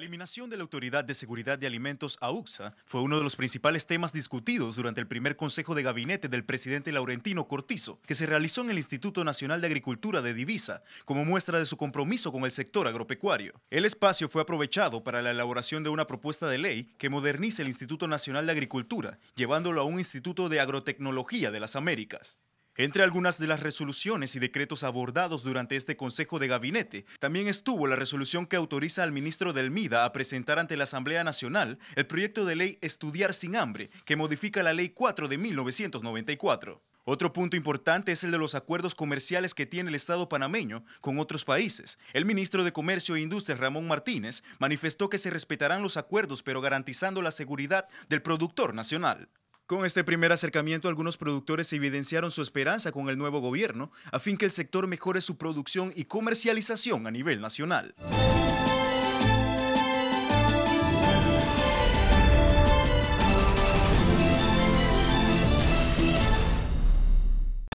La eliminación de la Autoridad de Seguridad de Alimentos, AUCSA, fue uno de los principales temas discutidos durante el primer Consejo de Gabinete del presidente Laurentino Cortizo, que se realizó en el Instituto Nacional de Agricultura de Divisa, como muestra de su compromiso con el sector agropecuario. El espacio fue aprovechado para la elaboración de una propuesta de ley que modernice el Instituto Nacional de Agricultura, llevándolo a un instituto de agrotecnología de las Américas. Entre algunas de las resoluciones y decretos abordados durante este Consejo de Gabinete, también estuvo la resolución que autoriza al ministro del MIDA a presentar ante la Asamblea Nacional el proyecto de ley Estudiar sin hambre, que modifica la Ley 4 de 1994. Otro punto importante es el de los acuerdos comerciales que tiene el Estado panameño con otros países. El ministro de Comercio e Industria, Ramón Martínez, manifestó que se respetarán los acuerdos pero garantizando la seguridad del productor nacional. Con este primer acercamiento, algunos productores evidenciaron su esperanza con el nuevo gobierno, a fin que el sector mejore su producción y comercialización a nivel nacional.